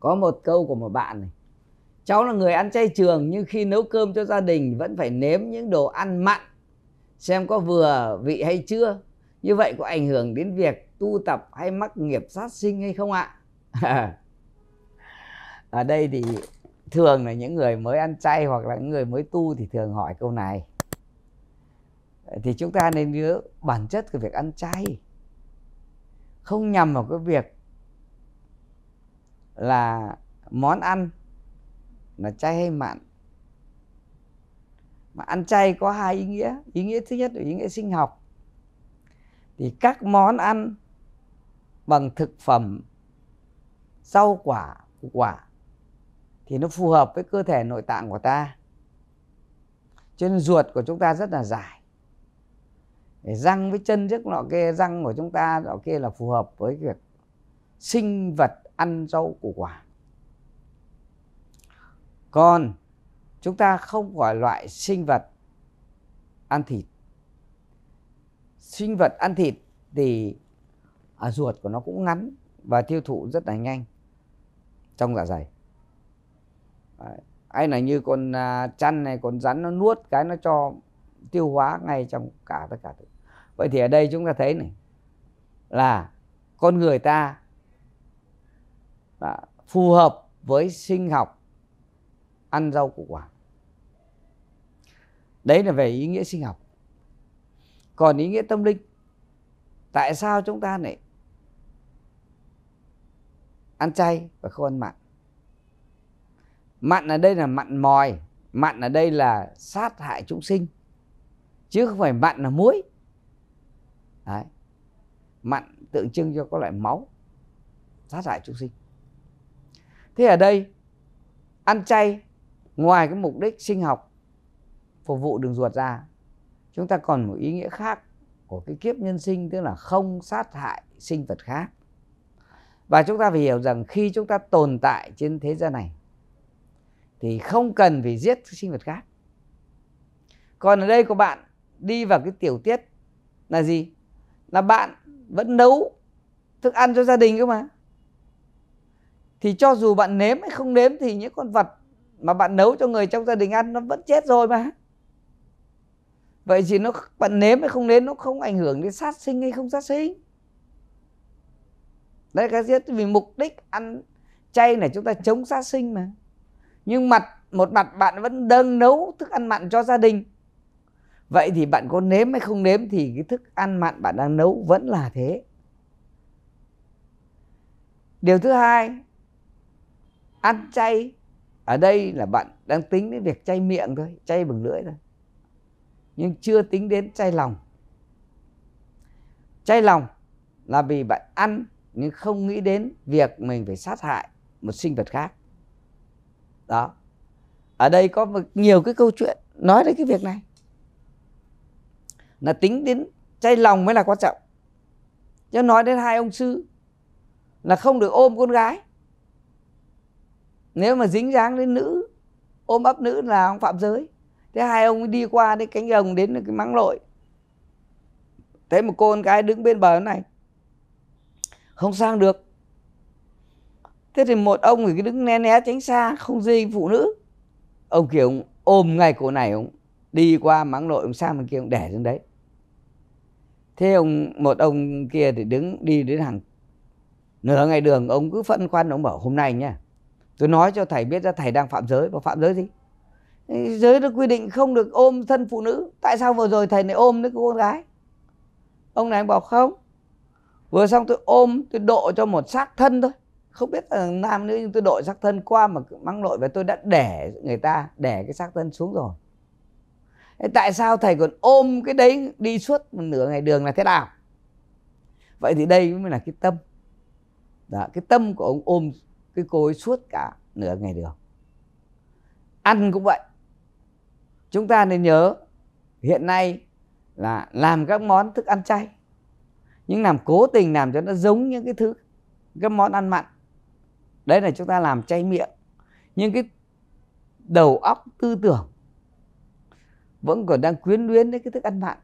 có một câu của một bạn này cháu là người ăn chay trường nhưng khi nấu cơm cho gia đình vẫn phải nếm những đồ ăn mặn xem có vừa vị hay chưa như vậy có ảnh hưởng đến việc tu tập hay mắc nghiệp sát sinh hay không ạ ở đây thì thường là những người mới ăn chay hoặc là những người mới tu thì thường hỏi câu này thì chúng ta nên nhớ bản chất của việc ăn chay không nhằm vào cái việc là món ăn là chay hay mặn mà ăn chay có hai ý nghĩa ý nghĩa thứ nhất là ý nghĩa sinh học thì các món ăn bằng thực phẩm rau quả củ quả thì nó phù hợp với cơ thể nội tạng của ta chân ruột của chúng ta rất là dài răng với chân trước nọ kia răng của chúng ta nọ kia là phù hợp với việc sinh vật ăn rau củ quả còn chúng ta không gọi loại sinh vật ăn thịt sinh vật ăn thịt thì à, ruột của nó cũng ngắn và tiêu thụ rất là nhanh trong dạ dày Đấy. Hay là như con à, chăn này con rắn nó nuốt cái nó cho tiêu hóa ngay trong cả tất cả thứ vậy thì ở đây chúng ta thấy này là con người ta à, phù hợp với sinh học ăn rau củ quả đấy là về ý nghĩa sinh học còn ý nghĩa tâm linh tại sao chúng ta lại ăn chay và không ăn mặn mặn ở đây là mặn mòi mặn ở đây là sát hại chúng sinh chứ không phải mặn là muối Đấy. mặn tượng trưng cho có loại máu sát hại chúng sinh thế ở đây ăn chay ngoài cái mục đích sinh học phục vụ đường ruột ra chúng ta còn một ý nghĩa khác của cái kiếp nhân sinh tức là không sát hại sinh vật khác và chúng ta phải hiểu rằng khi chúng ta tồn tại trên thế gian này thì không cần phải giết sinh vật khác còn ở đây của bạn đi vào cái tiểu tiết là gì là bạn vẫn nấu thức ăn cho gia đình cơ mà thì cho dù bạn nếm hay không nếm thì những con vật mà bạn nấu cho người trong gia đình ăn nó vẫn chết rồi mà vậy thì nó bạn nếm hay không nếm nó không ảnh hưởng đến sát sinh hay không sát sinh đấy cái giết vì mục đích ăn chay này chúng ta chống sát sinh mà nhưng mặt một mặt bạn vẫn đang nấu thức ăn mặn cho gia đình vậy thì bạn có nếm hay không nếm thì cái thức ăn mặn bạn đang nấu vẫn là thế điều thứ hai ăn chay ở đây là bạn đang tính đến việc chay miệng thôi chay bằng lưỡi thôi nhưng chưa tính đến chay lòng chay lòng là vì bạn ăn nhưng không nghĩ đến việc mình phải sát hại một sinh vật khác đó ở đây có nhiều cái câu chuyện nói đến cái việc này là tính đến chay lòng mới là quan trọng chứ nói đến hai ông sư là không được ôm con gái nếu mà dính dáng đến nữ ôm ấp nữ là ông phạm giới thế hai ông đi qua đấy cánh đồng đến cái mắng lội thế một cô con cái đứng bên bờ này không sang được thế thì một ông thì đứng né né tránh xa không dây phụ nữ ông kiểu ông ôm ngay cổ này ông đi qua mắng lội ông sang bên kia ông để trên đấy thế ông một ông kia thì đứng đi đến hàng nửa ngày đường ông cứ phân khoăn ông bảo hôm nay nhá tôi nói cho thầy biết ra thầy đang phạm giới và phạm giới gì giới nó quy định không được ôm thân phụ nữ tại sao vừa rồi thầy lại ôm đứa con gái ông này bảo không vừa xong tôi ôm tôi độ cho một xác thân thôi không biết là nam nữ nhưng tôi độ xác thân qua mà mang lội và tôi đã để người ta để cái xác thân xuống rồi tại sao thầy còn ôm cái đấy đi suốt một nửa ngày đường là thế nào vậy thì đây mới là cái tâm đó, cái tâm của ông ôm cái cô ấy suốt cả nửa ngày được ăn cũng vậy chúng ta nên nhớ hiện nay là làm các món thức ăn chay nhưng làm cố tình làm cho nó giống những cái thứ các món ăn mặn đấy là chúng ta làm chay miệng nhưng cái đầu óc tư tưởng vẫn còn đang quyến luyến đến cái thức ăn mặn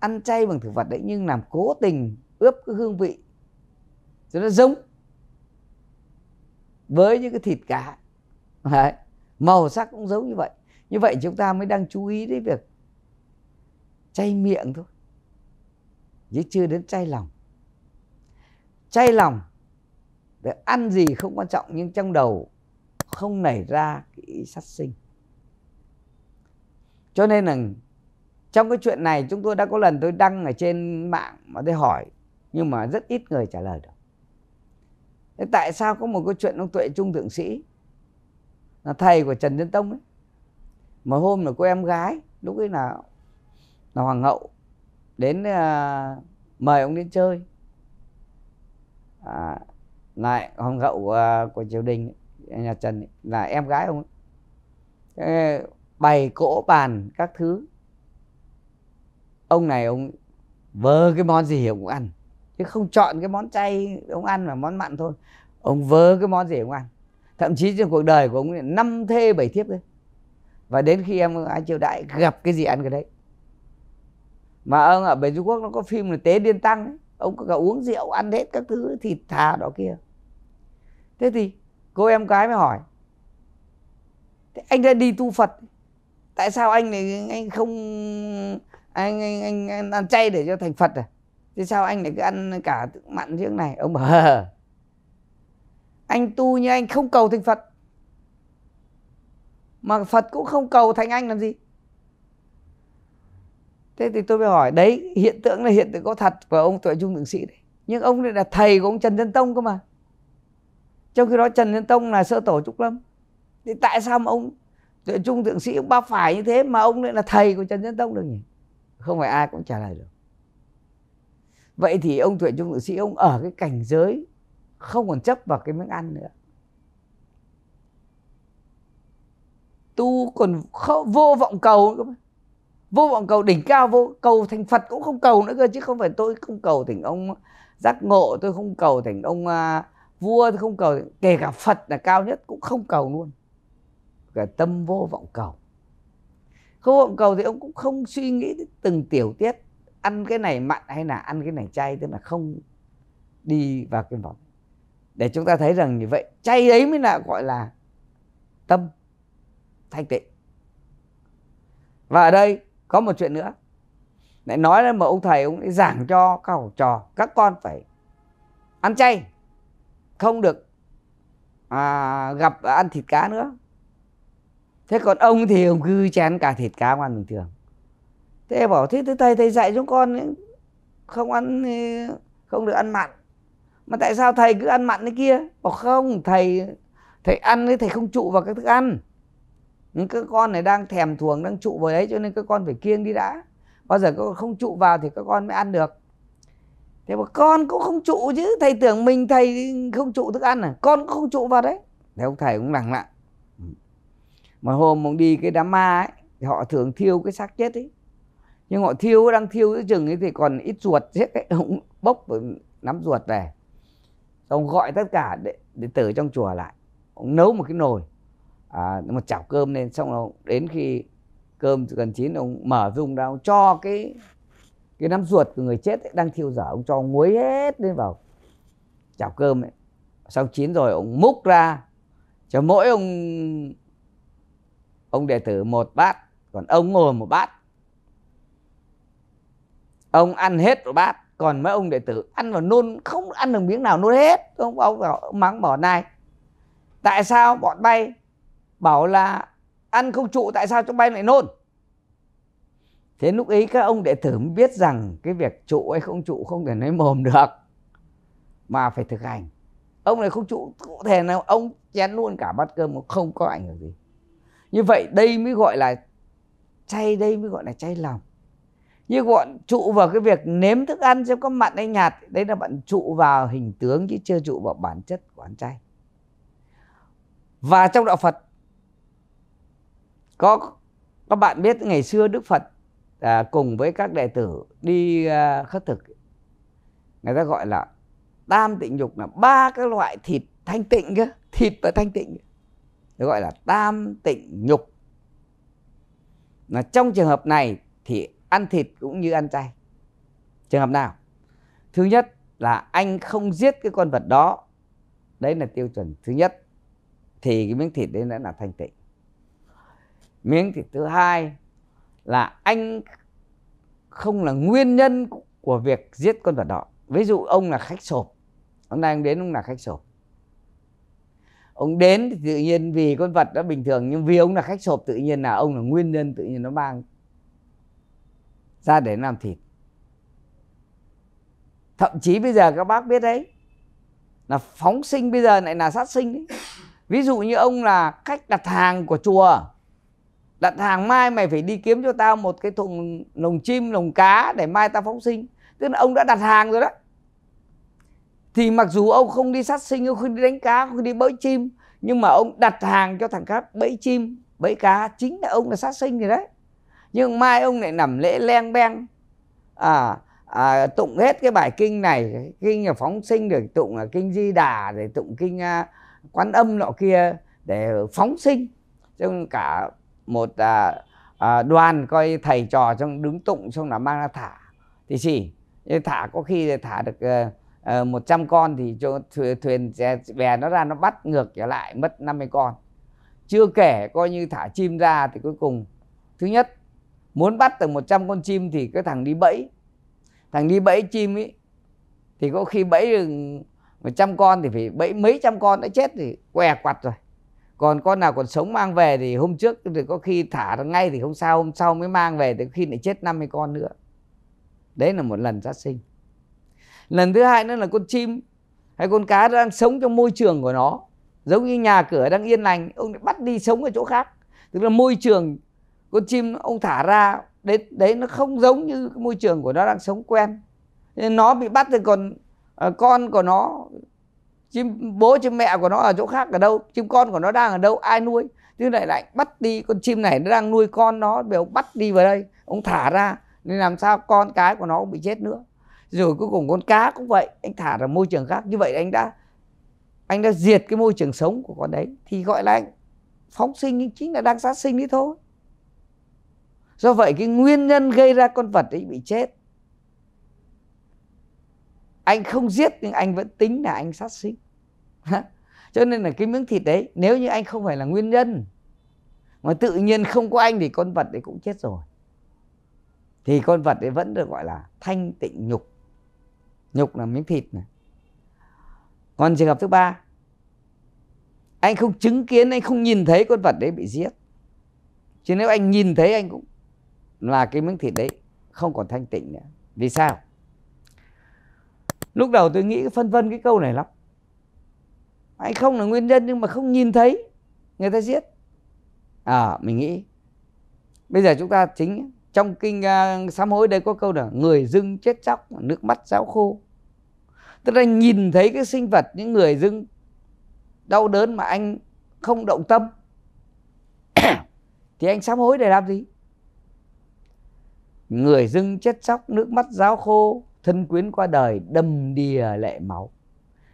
ăn chay bằng thực vật đấy nhưng làm cố tình ướp cái hương vị cho nó giống với những cái thịt cá Đấy. màu sắc cũng giống như vậy như vậy chúng ta mới đang chú ý đến việc chay miệng thôi chứ chưa đến chay lòng chay lòng để ăn gì không quan trọng nhưng trong đầu không nảy ra cái ý sát sinh cho nên là trong cái chuyện này chúng tôi đã có lần tôi đăng ở trên mạng mà tôi hỏi nhưng mà rất ít người trả lời được thế tại sao có một cái chuyện ông tuệ trung thượng sĩ là thầy của trần nhân tông ấy mà hôm là cô em gái lúc ấy là là hoàng hậu đến uh, mời ông đến chơi à, lại hoàng hậu của à, của triều đình nhà trần ấy, là em gái ông ấy. bày cỗ bàn các thứ ông này ông vơ cái món gì ông cũng ăn chứ không chọn cái món chay ông ăn mà món mặn thôi ông vớ cái món gì ông ăn thậm chí trong cuộc đời của ông năm thê bảy thiếp đấy và đến khi em ai triều đại gặp cái gì ăn cái đấy mà ông ở bên trung quốc nó có phim là tế điên tăng ấy. ông có cả uống rượu ăn hết các thứ thịt thà đó kia thế thì cô em cái mới hỏi thế anh đã đi tu phật tại sao anh này anh không anh anh anh, anh ăn chay để cho thành phật à thế sao anh lại cứ ăn cả mặn thế này ông bảo hờ, anh tu như anh không cầu thành phật mà phật cũng không cầu thành anh làm gì thế thì tôi mới hỏi đấy hiện tượng là hiện tượng có thật của ông tuệ trung thượng sĩ đấy nhưng ông lại là thầy của ông trần nhân tông cơ mà trong khi đó trần nhân tông là sơ tổ trúc lâm thì tại sao mà ông tuệ trung thượng sĩ ông ba phải như thế mà ông lại là thầy của trần nhân tông được nhỉ không phải ai cũng trả lời được vậy thì ông tuệ trung tự sĩ ông ở cái cảnh giới không còn chấp vào cái miếng ăn nữa tu còn không, vô vọng cầu vô vọng cầu đỉnh cao vô cầu thành phật cũng không cầu nữa cơ chứ không phải tôi không cầu thành ông giác ngộ tôi không cầu thành ông à, vua tôi không cầu kể cả phật là cao nhất cũng không cầu luôn cả tâm vô vọng cầu không vọng cầu thì ông cũng không suy nghĩ đến từng tiểu tiết ăn cái này mặn hay là ăn cái này chay tức là không đi vào cái vòng để chúng ta thấy rằng như vậy chay ấy mới là gọi là tâm thanh tịnh và ở đây có một chuyện nữa lại nói là một ông thầy ông ấy giảng cho các học trò các con phải ăn chay không được à, gặp ăn thịt cá nữa thế còn ông thì ông cứ chén cả thịt cá ăn bình thường thế em bảo thế thầy thầy dạy chúng con không ăn không được ăn mặn mà tại sao thầy cứ ăn mặn thế kia bảo không thầy thầy ăn ấy thầy không trụ vào các thức ăn nhưng các con này đang thèm thuồng đang trụ vào đấy cho nên các con phải kiêng đi đã bao giờ các con không trụ vào thì các con mới ăn được thế mà con cũng không trụ chứ thầy tưởng mình thầy không trụ thức ăn à con cũng không trụ vào đấy thế ông thầy cũng lặng lặng mà hôm ông đi cái đám ma ấy họ thường thiêu cái xác chết ấy nhưng họ thiêu đang thiêu giữa chừng ấy thì còn ít ruột chết ấy ông bốc nắm ruột về ông gọi tất cả để để tử trong chùa lại ông nấu một cái nồi à, một chảo cơm lên xong rồi đến khi cơm gần chín ông mở dùng ra ông cho cái cái nắm ruột của người chết ấy, đang thiêu dở ông cho muối hết lên vào chảo cơm ấy sau chín rồi ông múc ra cho mỗi ông ông đệ tử một bát còn ông ngồi một bát ông ăn hết rồi bát còn mấy ông đệ tử ăn vào nôn không ăn được miếng nào nôn hết ông ông bảo mắng bỏ này tại sao bọn bay bảo là ăn không trụ tại sao chúng bay lại nôn thế lúc ấy các ông đệ tử mới biết rằng cái việc trụ hay không trụ không thể nói mồm được mà phải thực hành ông này không trụ cụ thể nào ông chén luôn cả bát cơm mà không có ảnh hưởng gì như vậy đây mới gọi là chay đây mới gọi là chay lòng như bọn trụ vào cái việc nếm thức ăn xem có mặn hay nhạt đấy là bạn trụ vào hình tướng chứ chưa trụ vào bản chất của ăn chay và trong đạo Phật có các bạn biết ngày xưa Đức Phật à, cùng với các đệ tử đi à, khất thực người ta gọi là tam tịnh dục là ba cái loại thịt thanh tịnh cơ thịt và thanh tịnh nó gọi là tam tịnh nhục là trong trường hợp này thì ăn thịt cũng như ăn chay trường hợp nào thứ nhất là anh không giết cái con vật đó đấy là tiêu chuẩn thứ nhất thì cái miếng thịt đấy đã là thanh tịnh miếng thịt thứ hai là anh không là nguyên nhân của việc giết con vật đó ví dụ ông là khách sộp hôm nay ông đến ông là khách sộp ông đến thì tự nhiên vì con vật đó bình thường nhưng vì ông là khách sộp tự nhiên là ông là nguyên nhân tự nhiên nó mang ra để làm thịt thậm chí bây giờ các bác biết đấy là phóng sinh bây giờ lại là sát sinh đấy. ví dụ như ông là khách đặt hàng của chùa đặt hàng mai mày phải đi kiếm cho tao một cái thùng lồng chim lồng cá để mai tao phóng sinh tức là ông đã đặt hàng rồi đó thì mặc dù ông không đi sát sinh ông không đi đánh cá không đi bẫy chim nhưng mà ông đặt hàng cho thằng khác bẫy chim bẫy cá chính là ông là sát sinh rồi đấy nhưng mai ông lại nằm lễ leng beng à, à, tụng hết cái bài kinh này kinh là phóng sinh được tụng là kinh di đà để tụng kinh à, quán âm lọ kia để phóng sinh trong cả một à, à, đoàn coi thầy trò trong đứng tụng xong là mang ra thả thì gì thả có khi thả được à, à, 100 con thì cho thuyền, thuyền bè nó ra nó bắt ngược trở lại mất 50 con chưa kể coi như thả chim ra thì cuối cùng thứ nhất muốn bắt được 100 con chim thì cái thằng đi bẫy thằng đi bẫy chim ấy thì có khi bẫy được 100 con thì phải bẫy mấy trăm con đã chết thì què quặt rồi còn con nào còn sống mang về thì hôm trước thì có khi thả ngay thì không sao hôm sau mới mang về thì khi lại chết 50 con nữa đấy là một lần sát sinh lần thứ hai nữa là con chim hay con cá đang sống trong môi trường của nó giống như nhà cửa đang yên lành ông lại bắt đi sống ở chỗ khác tức là môi trường con chim ông thả ra đấy đấy nó không giống như cái môi trường của nó đang sống quen nên nó bị bắt thì còn uh, con của nó chim bố chim mẹ của nó ở chỗ khác ở đâu chim con của nó đang ở đâu ai nuôi thế lại lại bắt đi con chim này nó đang nuôi con nó bị ông bắt đi vào đây ông thả ra nên làm sao con cái của nó không bị chết nữa rồi cuối cùng con cá cũng vậy anh thả ra môi trường khác như vậy anh đã anh đã diệt cái môi trường sống của con đấy thì gọi là anh phóng sinh nhưng chính là đang sát sinh đấy thôi do vậy cái nguyên nhân gây ra con vật ấy bị chết anh không giết nhưng anh vẫn tính là anh sát sinh cho nên là cái miếng thịt đấy nếu như anh không phải là nguyên nhân mà tự nhiên không có anh thì con vật ấy cũng chết rồi thì con vật ấy vẫn được gọi là thanh tịnh nhục nhục là miếng thịt này còn trường hợp thứ ba anh không chứng kiến anh không nhìn thấy con vật đấy bị giết chứ nếu anh nhìn thấy anh cũng là cái miếng thịt đấy không còn thanh tịnh nữa vì sao lúc đầu tôi nghĩ phân vân cái câu này lắm hay không là nguyên nhân nhưng mà không nhìn thấy người ta giết à mình nghĩ bây giờ chúng ta chính trong kinh uh, sám hối đây có câu là người dưng chết chóc nước mắt ráo khô tức là nhìn thấy cái sinh vật những người dưng đau đớn mà anh không động tâm thì anh sám hối để làm gì người dưng chết chóc nước mắt giáo khô thân quyến qua đời đầm đìa lệ máu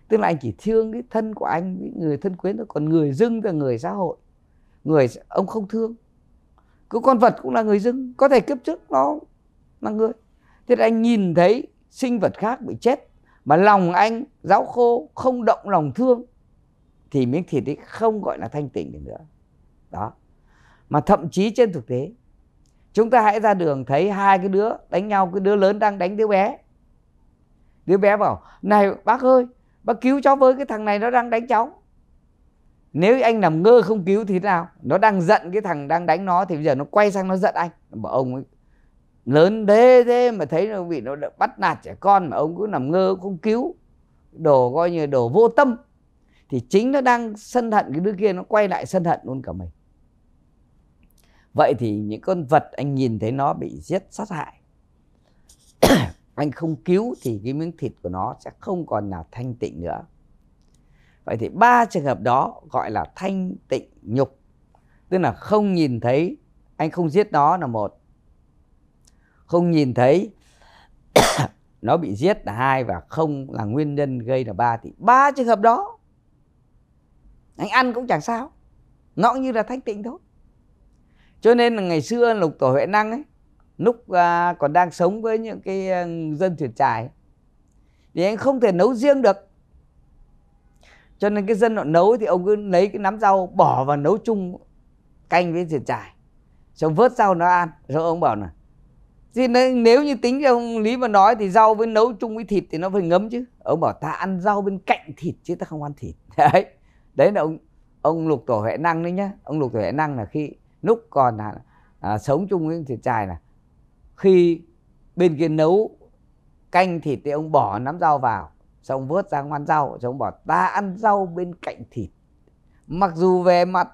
tức là anh chỉ thương cái thân của anh cái người thân quyến thôi còn người dưng là người xã hội người ông không thương cứ con vật cũng là người dưng có thể kiếp trước nó là người thế là anh nhìn thấy sinh vật khác bị chết mà lòng anh giáo khô không động lòng thương thì miếng thịt ấy không gọi là thanh tịnh được nữa đó mà thậm chí trên thực tế chúng ta hãy ra đường thấy hai cái đứa đánh nhau cái đứa lớn đang đánh đứa bé đứa bé bảo này bác ơi bác cứu cháu với cái thằng này nó đang đánh cháu nếu anh nằm ngơ không cứu thì nào nó đang giận cái thằng đang đánh nó thì bây giờ nó quay sang nó giận anh bảo ông ấy lớn thế thế mà thấy nó bị nó bắt nạt trẻ con mà ông cứ nằm ngơ không cứu đồ coi như đồ vô tâm thì chính nó đang sân hận cái đứa kia nó quay lại sân hận luôn cả mình vậy thì những con vật anh nhìn thấy nó bị giết sát hại anh không cứu thì cái miếng thịt của nó sẽ không còn là thanh tịnh nữa vậy thì ba trường hợp đó gọi là thanh tịnh nhục tức là không nhìn thấy anh không giết nó là một không nhìn thấy nó bị giết là hai và không là nguyên nhân gây là ba thì ba trường hợp đó anh ăn cũng chẳng sao nó cũng như là thanh tịnh thôi cho nên là ngày xưa lục tổ huệ năng ấy lúc à, còn đang sống với những cái à, dân thuyền trài thì anh không thể nấu riêng được cho nên cái dân họ nấu thì ông cứ lấy cái nắm rau bỏ vào nấu chung canh với thuyền trài xong vớt rau nó ăn rồi ông bảo là thì nếu như tính ông lý mà nói thì rau với nấu chung với thịt thì nó phải ngấm chứ ông bảo ta ăn rau bên cạnh thịt chứ ta không ăn thịt đấy đấy là ông ông lục tổ huệ năng đấy nhá ông lục tổ huệ năng là khi lúc còn à, à, sống chung với thịt chài là khi bên kia nấu canh thịt thì ông bỏ nắm rau vào xong vớt ra ngoan rau xong bỏ ta ăn rau bên cạnh thịt mặc dù về mặt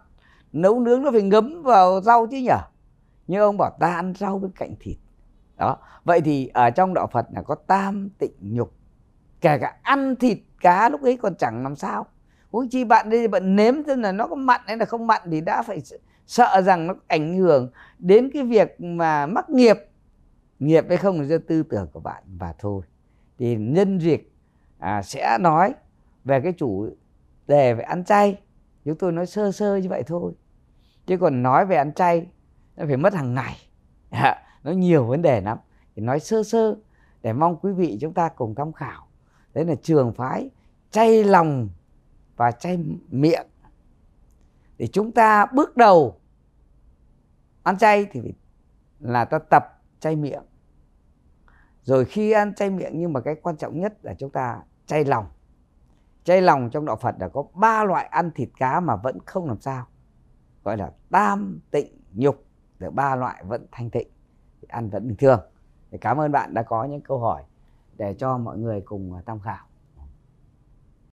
nấu nướng nó phải ngấm vào rau chứ nhở nhưng ông bảo ta ăn rau bên cạnh thịt đó vậy thì ở trong đạo phật là có tam tịnh nhục kể cả ăn thịt cá lúc ấy còn chẳng làm sao huống chi bạn đi bạn nếm xem là nó có mặn hay là không mặn thì đã phải sợ rằng nó ảnh hưởng đến cái việc mà mắc nghiệp nghiệp hay không là do tư tưởng của bạn và thôi thì nhân duyệt à, sẽ nói về cái chủ đề về ăn chay chúng tôi nói sơ sơ như vậy thôi chứ còn nói về ăn chay nó phải mất hàng ngày à, nó nhiều vấn đề lắm thì nói sơ sơ để mong quý vị chúng ta cùng tham khảo đấy là trường phái chay lòng và chay miệng để chúng ta bước đầu ăn chay thì phải là ta tập chay miệng rồi khi ăn chay miệng nhưng mà cái quan trọng nhất là chúng ta chay lòng chay lòng trong đạo phật là có ba loại ăn thịt cá mà vẫn không làm sao gọi là tam tịnh nhục là ba loại vẫn thanh tịnh ăn vẫn bình thường cảm ơn bạn đã có những câu hỏi để cho mọi người cùng tham khảo